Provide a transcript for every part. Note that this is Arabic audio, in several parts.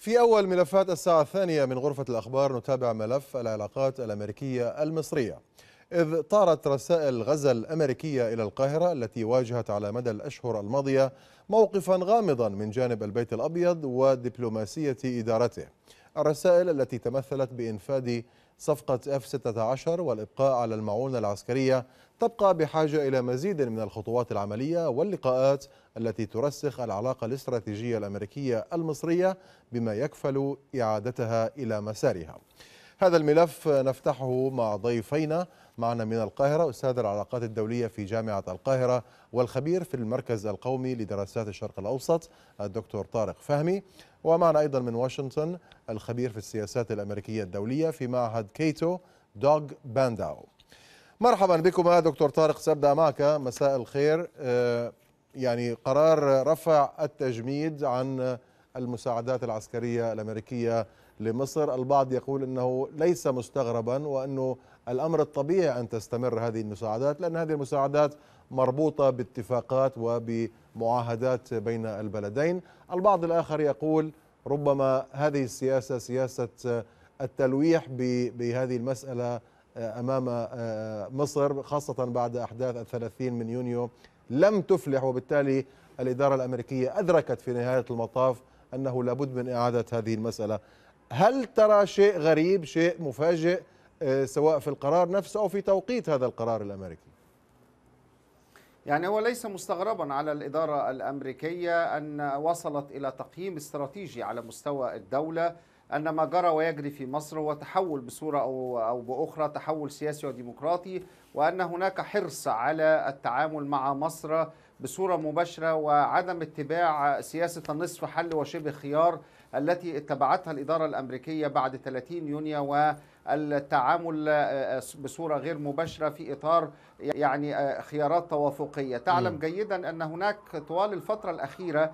في أول ملفات الساعة الثانية من غرفة الأخبار نتابع ملف العلاقات الأمريكية المصرية إذ طارت رسائل غزة الأمريكية إلى القاهرة التي واجهت على مدى الأشهر الماضية موقفا غامضا من جانب البيت الأبيض ودبلوماسية إدارته الرسائل التي تمثلت بانفاذ صفقه صفقة F-16 والإبقاء على المعونة العسكرية تبقى بحاجة إلى مزيد من الخطوات العملية واللقاءات التي ترسخ العلاقة الاستراتيجية الأمريكية المصرية بما يكفل إعادتها إلى مسارها هذا الملف نفتحه مع ضيفينا معنا من القاهرة أستاذ العلاقات الدولية في جامعة القاهرة والخبير في المركز القومي لدراسات الشرق الأوسط الدكتور طارق فهمي ومعنا أيضا من واشنطن الخبير في السياسات الأمريكية الدولية في معهد كيتو دوغ بانداو مرحبا بكم دكتور طارق سأبدأ معك مساء الخير آه، يعني قرار رفع التجميد عن المساعدات العسكرية الأمريكية لمصر البعض يقول أنه ليس مستغربا وأنه الأمر الطبيعي أن تستمر هذه المساعدات لأن هذه المساعدات مربوطة باتفاقات وبمعاهدات بين البلدين البعض الآخر يقول ربما هذه السياسة سياسة التلويح بهذه المسألة أمام مصر خاصة بعد أحداث الثلاثين من يونيو لم تفلح وبالتالي الإدارة الأمريكية أدركت في نهاية المطاف أنه لابد من إعادة هذه المسألة هل ترى شيء غريب شيء مفاجئ آه، سواء في القرار نفسه أو في توقيت هذا القرار الأمريكي يعني هو ليس مستغربا على الإدارة الأمريكية أن وصلت إلى تقييم استراتيجي على مستوى الدولة ان ما جرى ويجري في مصر هو تحول بصوره او باخرى تحول سياسي وديمقراطي وان هناك حرص على التعامل مع مصر بصوره مباشره وعدم اتباع سياسه النصف حل وشبه خيار التي اتبعتها الاداره الامريكيه بعد 30 يونيو و التعامل آه، آه، بصوره غير مباشره في اطار يعني آه، خيارات توافقيه، تعلم جيدا ان هناك طوال الفتره الاخيره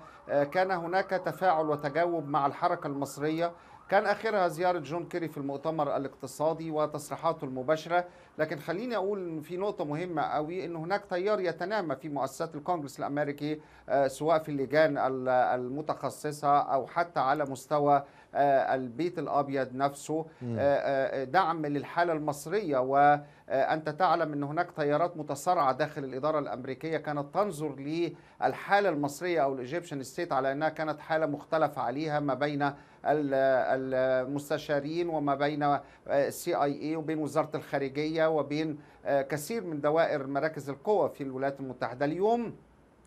كان هناك تفاعل وتجاوب مع الحركه المصريه كان آخرها زيارة جون كيري في المؤتمر الاقتصادي وتصريحاته المباشرة لكن خليني أقول في نقطة مهمة قوي أن هناك تيار يتنامى في مؤسسات الكونجرس الأمريكي آه، سواء في اللجان المتخصصة أو حتى على مستوى آه، البيت الابيض نفسه آه، دعم للحاله المصريه وانت تعلم ان هناك تيارات متسارعه داخل الاداره الامريكيه كانت تنظر للحاله المصريه او الايجيبشن ستيت على انها كانت حاله مختلفه عليها ما بين المستشارين وما بين السي اي اي وبين وزاره الخارجيه وبين آه، كثير من دوائر مراكز القوى في الولايات المتحده اليوم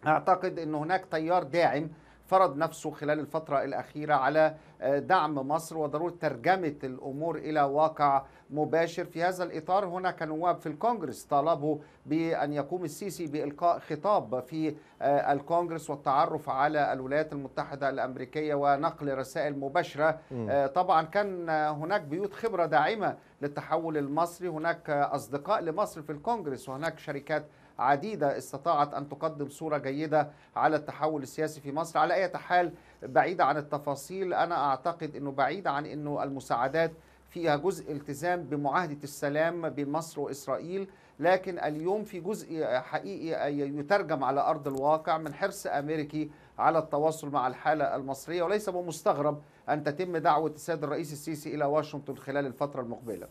اعتقد ان هناك تيار داعم فرض نفسه خلال الفترة الأخيرة على آه، دعم مصر وضرورة ترجمة الأمور إلى واقع مباشر في هذا الإطار هناك نواب في الكونجرس طالبوا بأن يقوم السيسي بإلقاء خطاب في آه، الكونجرس والتعرف على الولايات المتحدة الأمريكية ونقل رسائل مباشرة آه، طبعا كان هناك بيوت خبرة داعمة للتحول المصري هناك أصدقاء لمصر في الكونجرس وهناك شركات عديدة استطاعت أن تقدم صورة جيدة على التحول السياسي في مصر على أي حال بعيدة عن التفاصيل أنا أعتقد أنه بعيد عن أنه المساعدات فيها جزء التزام بمعاهدة السلام بين مصر وإسرائيل لكن اليوم في جزء حقيقي يترجم على أرض الواقع من حرص أمريكي على التواصل مع الحالة المصرية وليس بمستغرب أن تتم دعوة السيد الرئيس السيسي إلى واشنطن خلال الفترة المقبلة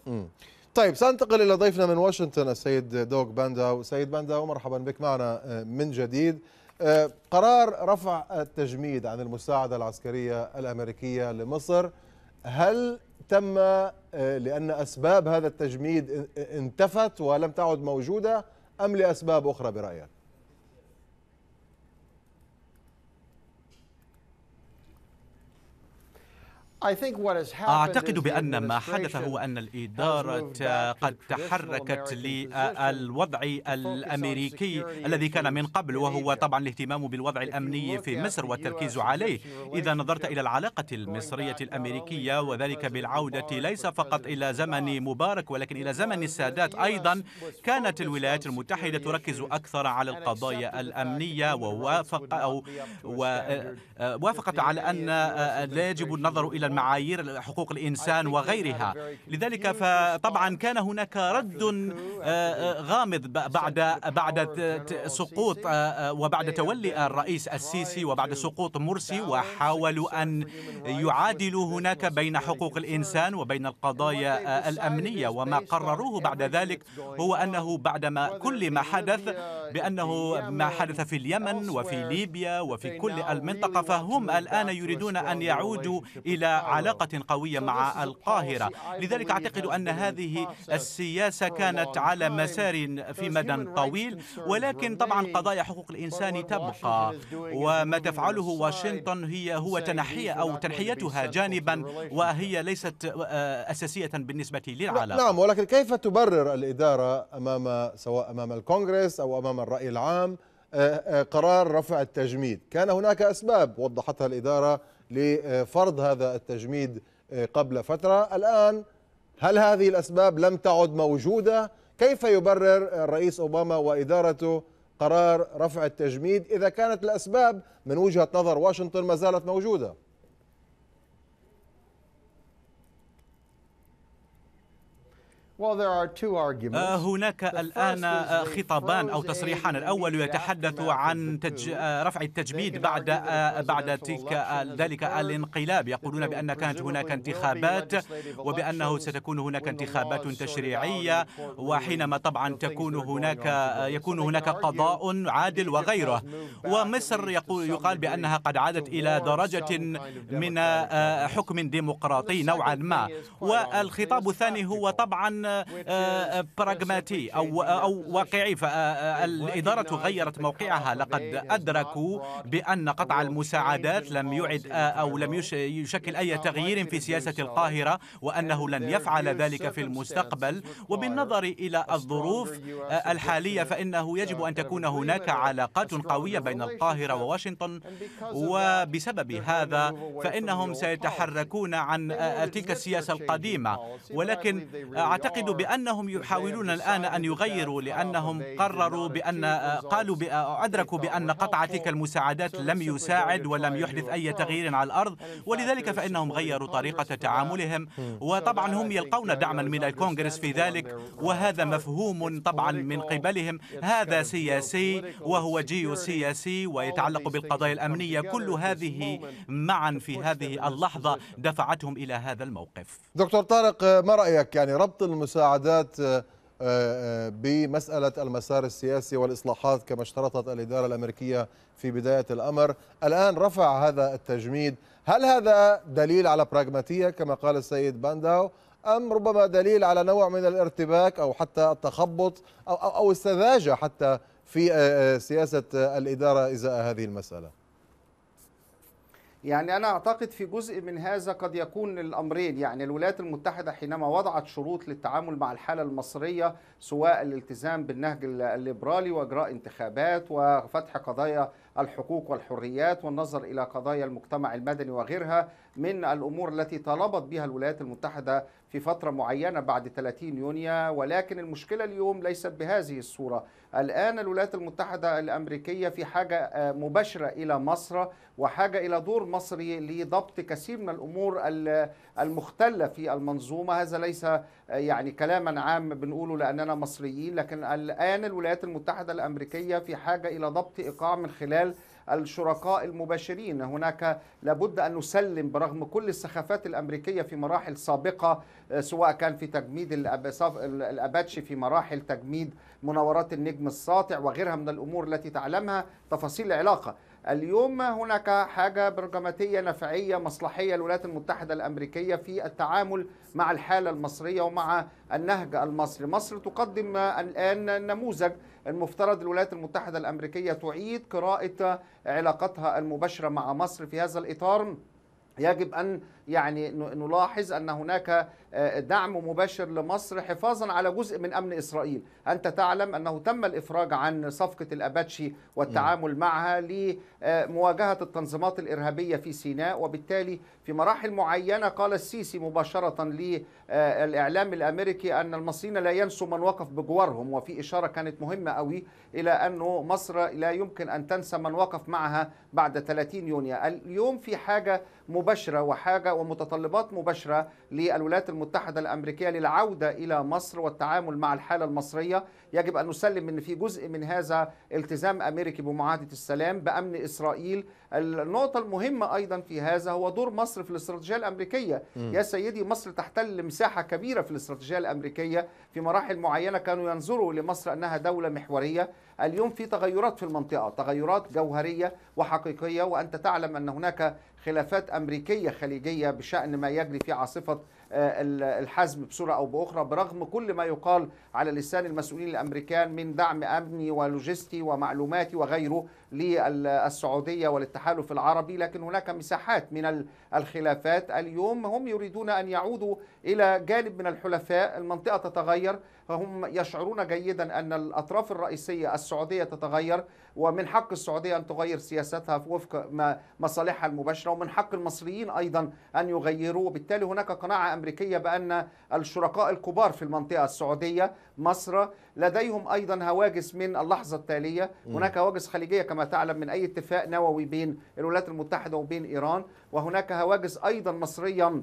طيب سأنتقل إلى ضيفنا من واشنطن السيد دوغ بانداو سيد بانداو مرحبا بك معنا آه، من جديد آه، قرار رفع التجميد عن المساعدة العسكرية الأمريكية لمصر هل تم آه، لأن أسباب هذا التجميد انتفت ولم تعد موجودة أم لأسباب أخرى برأيك؟ أعتقد بأن ما حدث هو أن الإدارة قد تحركت للوضع آه، الأمريكي الذي كان من قبل وهو طبعا الاهتمام بالوضع الأمني في مصر والتركيز عليه إذا نظرت إلى العلاقة المصرية الأمريكية وذلك بالعودة ليس فقط إلى زمن مبارك ولكن إلى زمن السادات أيضا كانت الولايات المتحدة تركز أكثر على القضايا الأمنية ووافق أو ووافقت آه، آه، على أن لا يجب النظر إلى معايير حقوق الإنسان وغيرها لذلك فطبعا كان هناك رد آه، آه، غامض بعد بعد سقوط آه، وبعد تولي الرئيس السيسي وبعد سقوط مرسي وحاولوا أن يعادلوا هناك بين حقوق الإنسان وبين القضايا الأمنية وما قرروه بعد ذلك هو أنه بعدما كل ما حدث uh, بأنه ما حدث في اليمن وفي ليبيا وفي كل المنطقة فهم الآن يريدون أن يعودوا إلى علاقة قوية مع القاهرة لذلك أعتقد أن هذه السياسة كانت على مسار في مدى طويل ولكن طبعا قضايا حقوق الإنسان تبقى وما تفعله واشنطن هي هو تنحية أو تنحيتها جانبا وهي ليست آه، أساسية بالنسبة للعالم نعم ولكن كيف تبرر الإدارة أمام سواء أمام الكونغرس أو أمام أمام الرأي العام آه، آه، قرار رفع التجميد كان هناك أسباب وضحتها الإدارة لفرض هذا التجميد آه، قبل فترة الآن هل هذه الأسباب لم تعد موجودة؟ كيف يبرر الرئيس أوباما وإدارته قرار رفع التجميد إذا كانت الأسباب من وجهة نظر واشنطن ما زالت موجودة؟ آه، هناك الآن خطابان أو تصريحان الأول يتحدث عن تج... آه، رفع التجميد بعد آه، بعد تلك ذلك الانقلاب يقولون بأن كانت هناك انتخابات وبأنه ستكون هناك انتخابات تشريعية وحينما طبعا تكون هناك يكون هناك قضاء عادل وغيره ومصر يقول يقال بأنها قد عادت إلى درجة من حكم ديمقراطي نوعا ما والخطاب الثاني هو طبعا آه، آه، براغماتي أو, أو واقعي فالإدارة غيرت موقعها لقد أدركوا بأن قطع المساعدات لم يعد آه، أو لم يشكل أي تغيير في سياسة القاهرة وأنه لن يفعل ذلك في المستقبل وبالنظر إلى الظروف الحالية فإنه يجب أن تكون هناك علاقات قوية بين القاهرة وواشنطن وبسبب هذا فإنهم سيتحركون عن تلك السياسة القديمة ولكن أعتقد أعتقد بأنهم يحاولون الآن أن يغيروا لأنهم قرروا بأن آه، قالوا أدركوا بأن قطع تلك المساعدات لم يساعد ولم يحدث أي تغيير على الأرض ولذلك فإنهم غيروا طريقة تعاملهم وطبعا هم يلقون دعما من الكونغرس في ذلك وهذا مفهوم طبعا من قبلهم هذا سياسي وهو جيو سياسي ويتعلق بالقضايا الأمنية كل هذه معا في هذه اللحظة دفعتهم إلى هذا الموقف دكتور طارق ما رأيك يعني ربط المس... المساعدات آه، آه، بمسألة المسار السياسي والإصلاحات كما اشترطت الإدارة الأمريكية في بداية الأمر الآن رفع هذا التجميد هل هذا دليل على براغماتية كما قال السيد بانداو أم ربما دليل على نوع من الارتباك أو حتى التخبط أو, أو السذاجة حتى في آه، سياسة الإدارة إزاء هذه المسألة يعني أنا أعتقد في جزء من هذا قد يكون الأمرين يعني الولايات المتحدة حينما وضعت شروط للتعامل مع الحالة المصرية سواء الالتزام بالنهج الليبرالي وإجراء انتخابات وفتح قضايا الحقوق والحريات والنظر إلى قضايا المجتمع المدني وغيرها من الأمور التي طالبت بها الولايات المتحدة في فترة معينة بعد 30 يونيو ولكن المشكلة اليوم ليست بهذه الصورة الآن الولايات المتحدة الأمريكية في حاجة آه، مباشرة إلى مصر وحاجة إلى دور مصري لضبط كثير من الأمور المختلة في المنظومة هذا ليس يعني كلاما عام بنقوله لاننا مصريين لكن الان الولايات المتحده الامريكيه في حاجه الى ضبط ايقاع من خلال الشركاء المباشرين هناك لابد أن نسلم برغم كل السخافات الأمريكية في مراحل سابقة آه، سواء كان في تجميد الأباتشي في مراحل تجميد مناورات النجم الساطع وغيرها من الأمور التي تعلمها تفاصيل العلاقة اليوم هناك حاجة برجماتية نفعية مصلحية الولايات المتحدة الأمريكية في التعامل مع الحالة المصرية ومع النهج المصري مصر تقدم الآن نموذج المفترض الولايات المتحدة الأمريكية تعيد قراءة علاقتها المباشرة مع مصر في هذا الإطار يجب أن يعني نلاحظ أن هناك آه، دعم مباشر لمصر حفاظا على جزء من أمن إسرائيل أنت تعلم أنه تم الإفراج عن صفقة الأباتشي والتعامل نعم. معها لمواجهة آه، التنظيمات الإرهابية في سيناء وبالتالي في مراحل معينة قال السيسي مباشرة للإعلام آه، الأمريكي أن المصريين لا ينسوا من وقف بجوارهم وفي إشارة كانت مهمة قوي إلى أنه مصر لا يمكن أن تنسى من وقف معها بعد 30 يونيو اليوم في حاجة مباشرة وحاجة ومتطلبات مباشرة للولايات المتحدة الأمريكية للعودة إلى مصر والتعامل مع الحالة المصرية يجب أن نسلم أن في جزء من هذا التزام أمريكي بمعاهدة السلام بأمن إسرائيل النقطة المهمة أيضا في هذا هو دور مصر في الاستراتيجية الأمريكية م. يا سيدي مصر تحتل مساحة كبيرة في الاستراتيجية الأمريكية في مراحل معينة كانوا ينظروا لمصر أنها دولة محورية اليوم في تغيرات في المنطقة تغيرات جوهرية وحقيقية وأنت تعلم أن هناك خلافات أمريكية خليجية بشأن ما يجري في عاصفة آه، الحزم بصورة أو بأخرى برغم كل ما يقال على لسان المسؤولين الأمريكان من دعم أمني ولوجستي ومعلوماتي وغيره للسعودية والتحالف العربي لكن هناك مساحات من الخلافات اليوم هم يريدون أن يعودوا إلى جانب من الحلفاء المنطقة تتغير فهم يشعرون جيدا أن الأطراف الرئيسية السعودية تتغير ومن حق السعودية أن تغير سياستها وفق مصالحها المباشرة ومن حق المصريين أيضا أن يغيروا وبالتالي هناك قناعة أمريكية بأن الشركاء الكبار في المنطقة السعودية مصر لديهم أيضا هواجس من اللحظة التالية هناك هواجس خليجية كما تعلم من أي اتفاق نووي بين الولايات المتحدة وبين إيران وهناك هواجس أيضا مصريا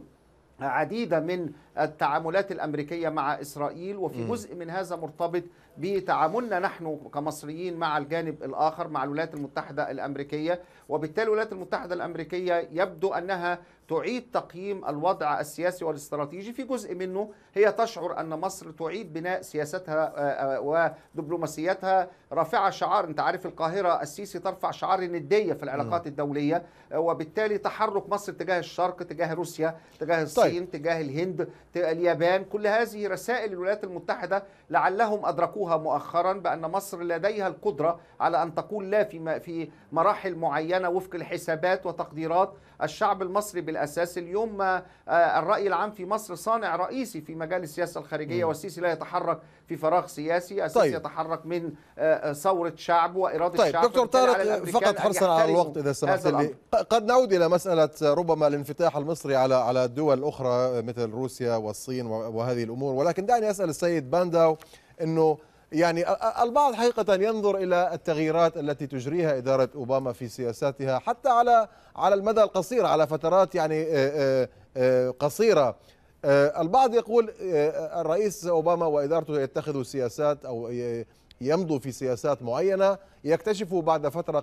عديدة من التعاملات الأمريكية مع إسرائيل وفي م. جزء من هذا مرتبط بتعاملنا نحن كمصريين مع الجانب الآخر مع الولايات المتحدة الأمريكية وبالتالي الولايات المتحدة الأمريكية يبدو أنها تعيد تقييم الوضع السياسي والاستراتيجي في جزء منه هي تشعر أن مصر تعيد بناء سياستها آه، آه، ودبلوماسيتها رافعة شعار أنت عارف القاهرة السيسي ترفع شعار الندية في العلاقات الدولية آه، وبالتالي تحرك مصر تجاه الشرق تجاه روسيا تجاه الصين طيب. تجاه الهند اليابان كل هذه رسائل الولايات المتحدة لعلهم أدركوها أوضحوها مؤخرا بأن مصر لديها القدرة على أن تقول لا في في مراحل معينة وفق الحسابات وتقديرات الشعب المصري بالأساس اليوم آه، الرأي العام في مصر صانع رئيسي في مجال السياسة الخارجية والسيسي لا يتحرك في فراغ سياسي السيسي طيب. يتحرك من آه، آه، ثورة شعب وإرادة طيب. الشعب دكتور طارق فقط حرصا على الوقت إذا سمحت لي قد نعود إلى مسألة ربما الانفتاح المصري على على الدول الأخرى مثل روسيا والصين وهذه الأمور ولكن دعني أسأل السيد بانداو أنه يعني البعض حقيقة ينظر إلى التغييرات التي تجريها إدارة أوباما في سياساتها حتى على على المدى القصير على فترات يعني آه، آه، آه، قصيرة البعض يقول الرئيس أوباما وإدارته يتخذ سياسات أو يمضوا في سياسات معينة يكتشف بعد فترة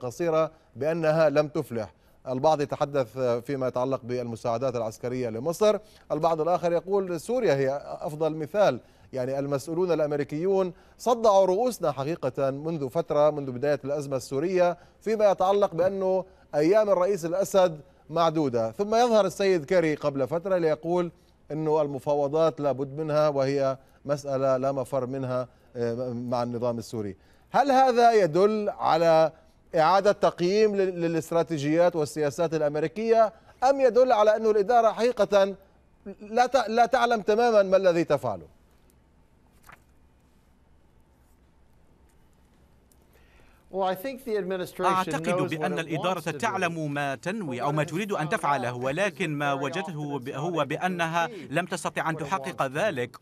قصيرة بأنها لم تفلح البعض يتحدث فيما يتعلق بالمساعدات العسكرية لمصر البعض الآخر يقول سوريا هي أفضل مثال يعني المسؤولون الأمريكيون صدعوا رؤوسنا حقيقة منذ فترة منذ بداية الأزمة السورية فيما يتعلق بأنه أيام الرئيس الأسد معدودة ثم يظهر السيد كيري قبل فترة ليقول أنه المفاوضات لابد منها وهي مسألة لا مفر منها آه، مع النظام السوري هل هذا يدل على إعادة تقييم للاستراتيجيات والسياسات الأمريكية أم يدل على أن الإدارة حقيقة لا لا تعلم تماما ما الذي تفعله أعتقد بأن الإدارة تعلم ما تنوي أو ما تريد أن تفعله ولكن ما وجدته هو بأنها لم تستطع أن تحقق ذلك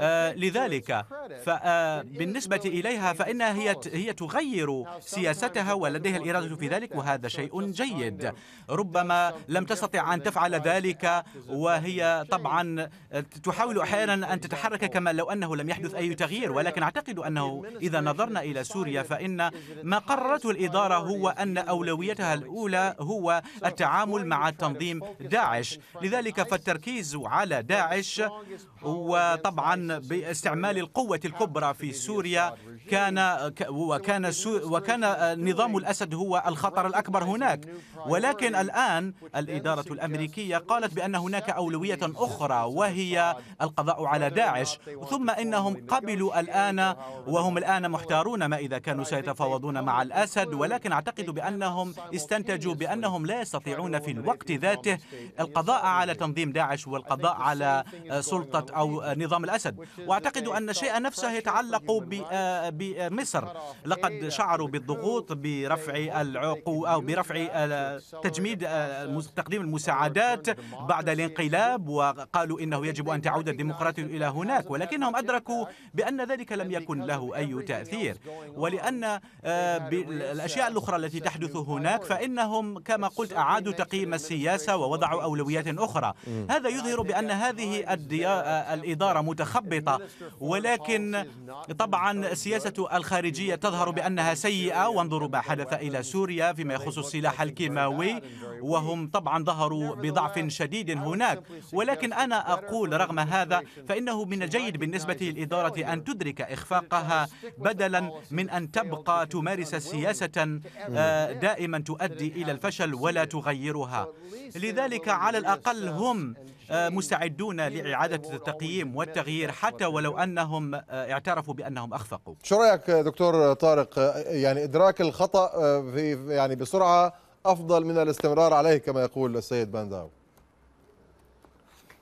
آه، لذلك فبالنسبة آه، إليها فإنها هي هي تغير سياستها ولديها الإرادة في ذلك وهذا شيء جيد ربما لم تستطع أن تفعل ذلك وهي طبعا آه، تحاول أحيانا أن تتحرك كما لو أنه لم يحدث أي تغيير ولكن أعتقد أنه إذا نظرنا إلى سوريا فإن ما قررته الإدارة هو أن أولويتها الأولى هو التعامل مع تنظيم داعش لذلك فالتركيز على داعش وطبعا باستعمال القوة الكبرى في سوريا كان وكان وكان نظام الأسد هو الخطر الأكبر هناك ولكن الآن الإدارة الأمريكية قالت بأن هناك أولوية أخرى وهي القضاء على داعش ثم إنهم قبلوا الآن وهم الآن محتارون ما إذا كانوا سيتفاوضون مع الأسد ولكن أعتقد بأنهم استنتجوا بأنهم لا يستطيعون في الوقت ذاته القضاء على تنظيم داعش والقضاء على سلطة أو نظام الأسد الأسد وأعتقد أن الشيء نفسه يتعلق بمصر آه، آه، لقد شعروا بالضغوط برفع العقو أو برفع تجميد آه، تقديم المساعدات بعد الانقلاب وقالوا إنه يجب أن تعود الديمقراطية إلى هناك ولكنهم أدركوا بأن ذلك لم يكن له أي تأثير ولأن الأشياء الأخرى التي تحدث هناك فإنهم كما قلت أعادوا تقييم السياسة ووضعوا أولويات أخرى هذا يظهر بأن هذه الإدارة متخلفة متخبطة ولكن طبعا سياسة الخارجية تظهر بأنها سيئة وانظروا ما حدث إلى سوريا فيما يخص السلاح الكيماوي وهم طبعا ظهروا نعم، بضعف نعم. شديد نعم، هناك ولكن أنا أقول رغم هذا فإنه من الجيد بالنسبة للإدارة أن تدرك إخفاقها بدلا من أن تبقى تمارس سياسة آه، دائما تؤدي إلى الفشل ولا تغيرها لذلك على الأقل هم آه، مستعدون لإعادة التقييم والتغيير حتى ولو أنهم آه، اعترفوا بأنهم أخفقوا شو رأيك دكتور طارق يعني إدراك الخطأ في يعني بسرعة أفضل من الاستمرار عليه كما يقول السيد بانداو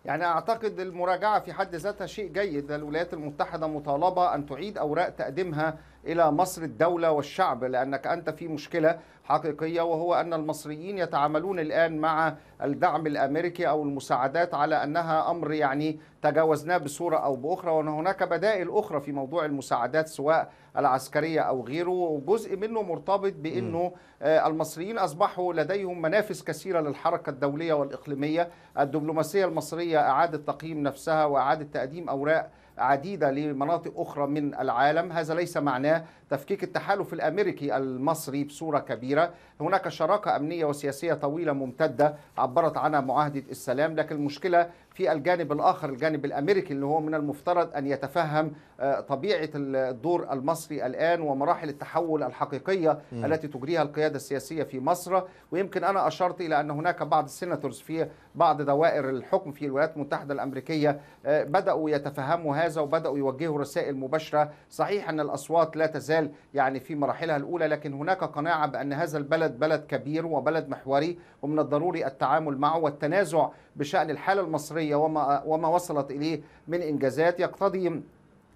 يعني اعتقد المراجعه في حد ذاتها شيء جيد الولايات المتحده مطالبه ان تعيد اوراق تقديمها إلى مصر الدولة والشعب لأنك أنت في مشكلة حقيقية وهو أن المصريين يتعاملون الآن مع الدعم الأمريكي أو المساعدات على أنها أمر يعني تجاوزناه بصورة أو بأخرى وأن هناك بدائل أخرى في موضوع المساعدات سواء العسكرية أو غيره وجزء منه مرتبط بأنه آه، المصريين أصبحوا لديهم منافس كثيرة للحركة الدولية والإقليمية الدبلوماسية المصرية أعادت تقييم نفسها وأعادت تقديم أوراق عديدة لمناطق أخرى من العالم هذا ليس معناه تفكيك التحالف الأمريكي المصري بصورة كبيرة هناك شراكة أمنية وسياسية طويلة ممتدة عبرت عنها معاهدة السلام لكن المشكلة في الجانب الآخر الجانب الأمريكي اللي هو من المفترض أن يتفهم آه، طبيعة الدور المصري الآن ومراحل التحول الحقيقية م. التي تجريها القيادة السياسية في مصر ويمكن أنا أشرت إلى أن هناك بعض السيناتورز في بعض دوائر الحكم في الولايات المتحدة الأمريكية آه، بدأوا يتفهموا هذا وبدأوا يوجهوا رسائل مباشرة صحيح أن الأصوات لا تزال يعني في مراحلها الأولى لكن هناك قناعة بأن هذا البلد بلد كبير وبلد محوري ومن الضروري التعامل معه والتنازع بشأن الحالة المصرية الاداريه وما, وما وصلت إليه من إنجازات يقتضي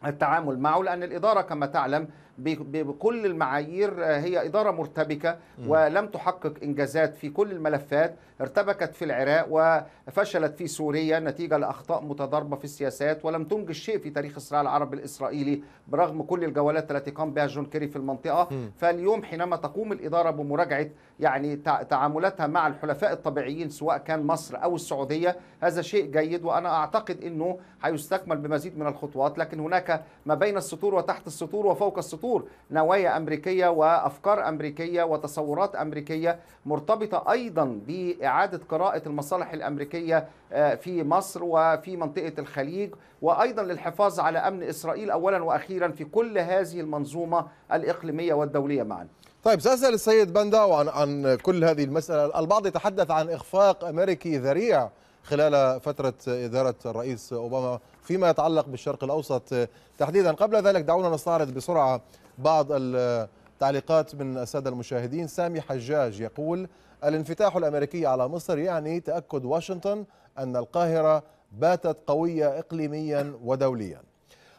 التعامل معه لأن الإدارة كما تعلم بكل المعايير آه، هي إدارة مرتبكة ولم تحقق إنجازات في كل الملفات ارتبكت في العراق وفشلت في سوريا نتيجة لأخطاء متضاربة في السياسات ولم تنجز شيء في تاريخ الصراع العربي الإسرائيلي برغم كل الجولات التي قام بها جون كيري في المنطقة فاليوم حينما تقوم الإدارة بمراجعة يعني تعاملاتها مع الحلفاء الطبيعيين سواء كان مصر أو السعودية هذا شيء جيد وأنا أعتقد أنه هيستكمل بمزيد من الخطوات لكن هناك ما بين السطور وتحت السطور وفوق السطور بظهور نوايا أمريكية وأفكار أمريكية وتصورات أمريكية مرتبطة أيضا بإعادة قراءة المصالح الأمريكية آه، في مصر وفي منطقة الخليج وأيضا للحفاظ على أمن إسرائيل أولا وأخيرا في كل هذه المنظومة الإقليمية والدولية معا طيب سأسأل السيد بنداو عن, عن كل هذه المسألة البعض يتحدث عن إخفاق أمريكي ذريع خلال فترة إدارة الرئيس أوباما فيما يتعلق بالشرق الأوسط آه، تحديدا قبل ذلك دعونا نستعرض بسرعة بعض التعليقات من السادة المشاهدين سامي حجاج يقول الانفتاح الأمريكي على مصر يعني تأكد واشنطن أن القاهرة باتت قوية إقليميا ودوليا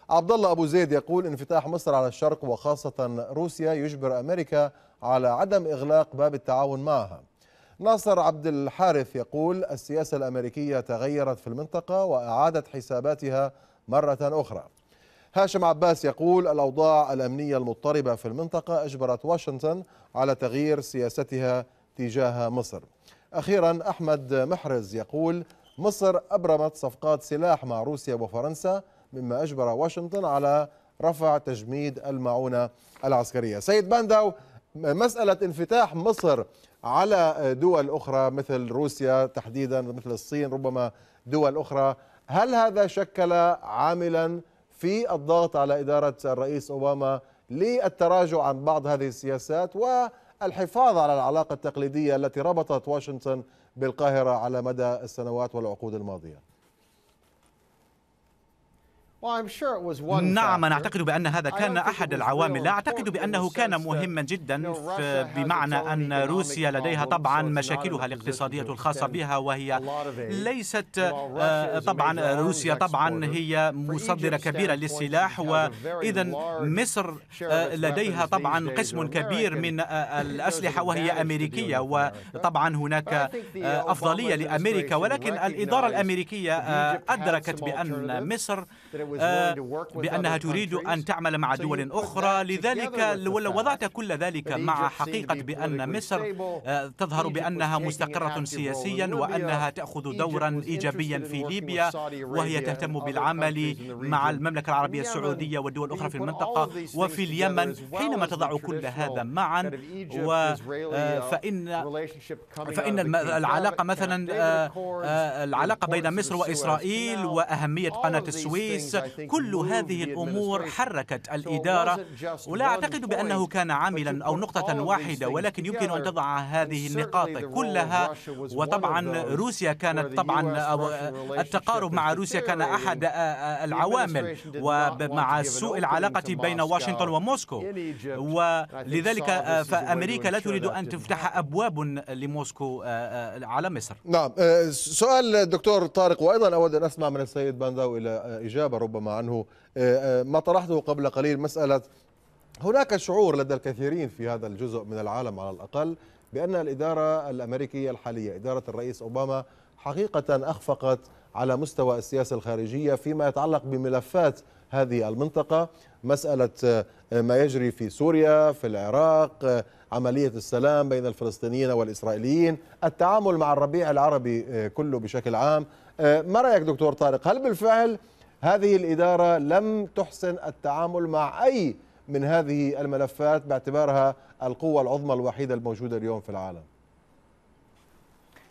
عبد الله أبو زيد يقول انفتاح مصر على الشرق وخاصة روسيا يجبر أمريكا على عدم إغلاق باب التعاون معها ناصر عبد الحارث يقول السياسة الأمريكية تغيرت في المنطقة وأعادت حساباتها مرة أخرى هاشم عباس يقول الأوضاع الأمنية المضطربة في المنطقة أجبرت واشنطن على تغيير سياستها تجاه مصر أخيرا أحمد محرز يقول مصر أبرمت صفقات سلاح مع روسيا وفرنسا مما أجبر واشنطن على رفع تجميد المعونة العسكرية سيد بانداو مسألة انفتاح مصر على دول أخرى مثل روسيا تحديدا مثل الصين ربما دول أخرى هل هذا شكل عاملا في الضغط على إدارة الرئيس أوباما للتراجع عن بعض هذه السياسات والحفاظ على العلاقة التقليدية التي ربطت واشنطن بالقاهرة على مدى السنوات والعقود الماضية نعم أنا أعتقد بأن هذا كان أحد العوامل لا أعتقد بأنه كان مهما جدا بمعنى أن روسيا لديها طبعا مشاكلها الاقتصادية الخاصة بها وهي ليست آه، طبعا آه، روسيا طبعا هي مصدرة كبيرة للسلاح وإذا مصر آه، لديها طبعا قسم كبير من الأسلحة وهي أمريكية وطبعا هناك أفضلية لأمريكا ولكن الإدارة الأمريكية أدركت بأن مصر آه، بأنها تريد أن تعمل مع دول أخرى لذلك لو وضعت كل ذلك مع حقيقة بأن مصر آه، تظهر بأنها مستقرة سياسيا وأنها تأخذ دورا إيجابيا في ليبيا وهي تهتم بالعمل مع المملكة العربية السعودية والدول الأخرى في المنطقة وفي اليمن حينما تضع كل هذا معا آه، فإن فإن العلاقة مثلا العلاقة بين مصر وإسرائيل وأهمية قناة السويس الرئيس كل هذه الأمور حركت الإدارة ولا أعتقد بأنه كان عاملا أو نقطة واحدة ولكن يمكن أن تضع هذه النقاط كلها وطبعا روسيا كانت طبعا التقارب مع روسيا كان أحد آه، آه، العوامل ومع سوء العلاقة بين واشنطن وموسكو ولذلك آه، فأمريكا لا تريد أن تفتح أبواب لموسكو على مصر نعم سؤال دكتور طارق وأيضا أود أن أسمع من السيد بانداو إلى إجابة الإجابة ربما عنه آه، آه، ما طرحته قبل قليل مسألة هناك شعور لدى الكثيرين في هذا الجزء من العالم على الأقل بأن الإدارة الأمريكية الحالية إدارة الرئيس أوباما حقيقة أخفقت على مستوى السياسة الخارجية فيما يتعلق بملفات هذه المنطقة مسألة آه، ما يجري في سوريا في العراق عملية السلام بين الفلسطينيين والإسرائيليين التعامل مع الربيع العربي كله بشكل عام ما رأيك دكتور طارق هل بالفعل هذه الإدارة لم تحسن التعامل مع أي من هذه الملفات باعتبارها القوة العظمى الوحيدة الموجودة اليوم في العالم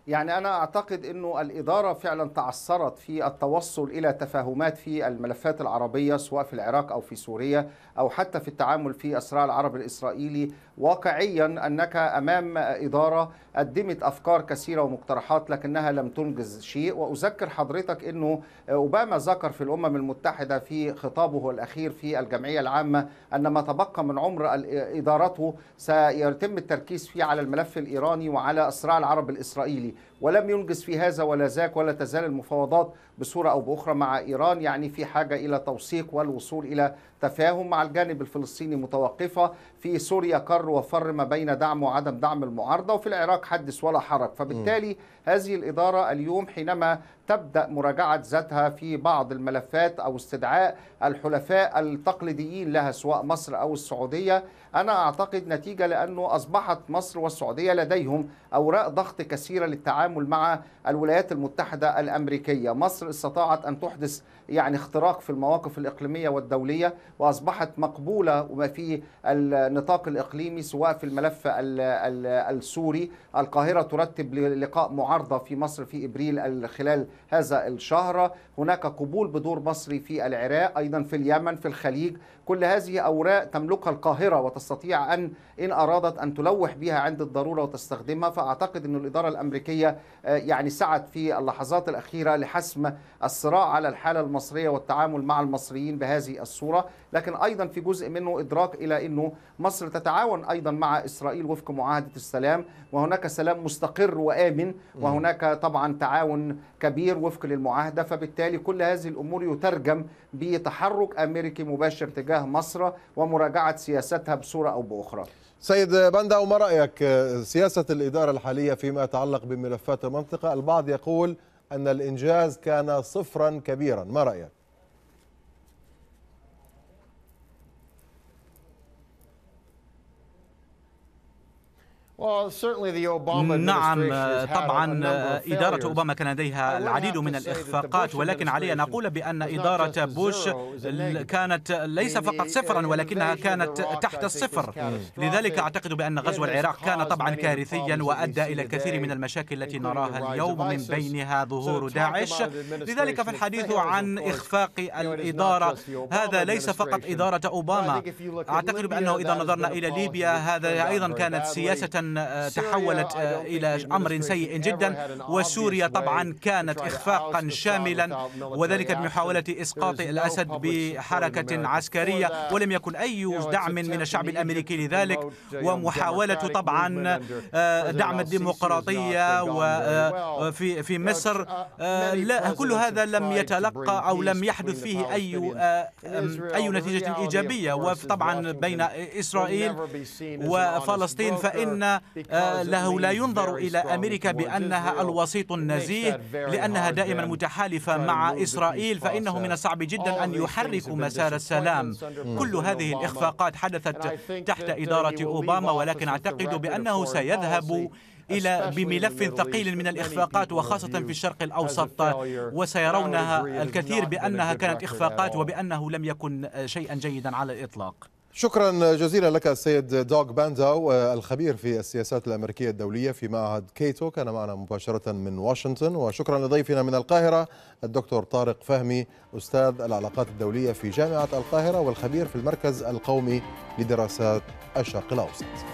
يعني أنا أعتقد أنه الإدارة فعلا تعثرت في التوصل إلى تفاهمات في الملفات العربية سواء في العراق أو في سوريا أو حتى في التعامل في الصراع العرب الإسرائيلي واقعيا أنك أمام إدارة قدمت أفكار كثيرة ومقترحات لكنها لم تنجز شيء وأذكر حضرتك أنه أوباما ذكر في الأمم المتحدة في خطابه الأخير في الجمعية العامة أن ما تبقى من عمر إدارته سيتم التركيز فيه على الملف الإيراني وعلى الصراع العرب الإسرائيلي ولم ينجز في هذا ولا ذاك ولا تزال المفاوضات بصورة أو بأخرى مع إيران يعني في حاجة إلى توثيق والوصول إلى تفاهم مع الجانب الفلسطيني متوقفة في سوريا كر وفر ما بين دعم وعدم دعم المعارضة وفي العراق حدث ولا حرج فبالتالي هذه الإدارة اليوم حينما تبدأ مراجعة ذاتها في بعض الملفات أو استدعاء الحلفاء التقليديين لها سواء مصر أو السعودية أنا أعتقد نتيجة لأنه أصبحت مصر والسعودية لديهم أوراق ضغط كثيرة للتعامل مع الولايات المتحدة الأمريكية مصر مصر استطاعت أن تحدث يعني اختراق في المواقف الإقليمية والدولية وأصبحت مقبولة وما في النطاق الإقليمي سواء في الملف السوري القاهرة ترتب لقاء معارضة في مصر في إبريل خلال هذا الشهر هناك قبول بدور مصري في العراق أيضا في اليمن في الخليج كل هذه أوراق تملكها القاهرة وتستطيع أن إن أرادت أن تلوح بها عند الضرورة وتستخدمها فأعتقد أن الإدارة الأمريكية آه، يعني سعت في اللحظات الأخيرة لحسم الصراع على الحالة المصرية والتعامل مع المصريين بهذه الصورة لكن أيضا في جزء منه إدراك إلى أنه مصر تتعاون أيضا مع إسرائيل وفق معاهدة السلام وهناك سلام مستقر وآمن وهناك طبعا تعاون كبير وفق للمعاهدة فبالتالي كل هذه الأمور يترجم بتحرك أمريكي مباشر تجاه مصر ومراجعة سياستها بصورة أو بأخرى سيد بندا ما رأيك سياسة الإدارة الحالية فيما يتعلق بملفات المنطقة البعض يقول أن الإنجاز كان صفرا كبيرا ما رأيك؟ نعم آه، طبعا آه، إدارة أوباما كان لديها العديد من الإخفاقات ولكن علي أن أقول بأن إدارة بوش كانت ليس فقط صفرا ولكنها كانت تحت الصفر لذلك أعتقد بأن غزو العراق كان طبعا كارثيا وأدى إلى الكثير من المشاكل التي نراها اليوم من بينها ظهور داعش لذلك فالحديث عن إخفاق الإدارة هذا ليس فقط إدارة أوباما أعتقد بأنه إذا نظرنا إلى ليبيا هذا أيضا كانت سياسة آه، تحولت آه، إلى أمر سيء جدا وسوريا طبعا كانت إخفاقا شاملا وذلك بمحاولة إسقاط الأسد بحركة عسكرية ولم يكن أي دعم من الشعب الأمريكي لذلك ومحاولة طبعا آه، دعم الديمقراطية وفي في مصر uh, لا كل هذا لم يتلقى أو لم يحدث فيه أي أي نتيجة إيجابية وطبعا بين إسرائيل وفلسطين فإن له لا ينظر إلى أمريكا بأنها الوسيط النزيه لأنها دائما متحالفة مع إسرائيل فإنه من الصعب جدا أن يحرك مسار السلام كل هذه الإخفاقات حدثت تحت إدارة أوباما ولكن أعتقد بأنه سيذهب إلى بملف ثقيل من الإخفاقات وخاصة في الشرق الأوسط وسيرونها الكثير بأنها كانت إخفاقات وبأنه لم يكن شيئا جيدا على الإطلاق شكرا جزيلا لك السيد دوغ بانداو آه، الخبير في السياسات الأمريكية الدولية في معهد كيتو كان معنا مباشرة من واشنطن وشكرا لضيفنا من القاهرة الدكتور طارق فهمي أستاذ العلاقات الدولية في جامعة القاهرة والخبير في المركز القومي لدراسات الشرق الأوسط